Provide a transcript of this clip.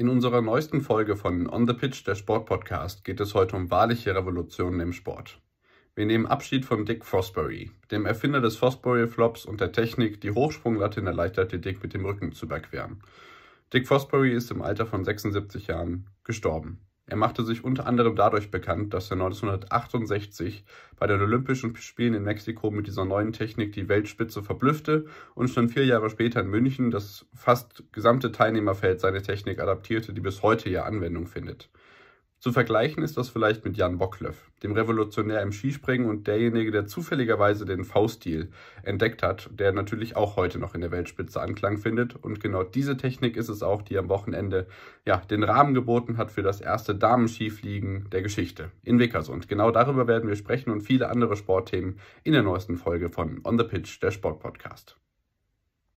In unserer neuesten Folge von On the Pitch, der Sportpodcast, geht es heute um wahrliche Revolutionen im Sport. Wir nehmen Abschied von Dick Fosbury, dem Erfinder des Fosbury Flops und der Technik, die Hochsprunglatte in der Leichtathletik mit dem Rücken zu überqueren. Dick Fosbury ist im Alter von 76 Jahren gestorben. Er machte sich unter anderem dadurch bekannt, dass er 1968 bei den Olympischen Spielen in Mexiko mit dieser neuen Technik die Weltspitze verblüffte und schon vier Jahre später in München das fast gesamte Teilnehmerfeld seine Technik adaptierte, die bis heute ja Anwendung findet. Zu vergleichen ist das vielleicht mit Jan Bocklöff, dem Revolutionär im Skispringen und derjenige, der zufälligerweise den V-Stil entdeckt hat, der natürlich auch heute noch in der Weltspitze Anklang findet. Und genau diese Technik ist es auch, die am Wochenende ja, den Rahmen geboten hat für das erste Damenskifliegen der Geschichte in Wickersund. Genau darüber werden wir sprechen und viele andere Sportthemen in der neuesten Folge von On the Pitch, der Sportpodcast.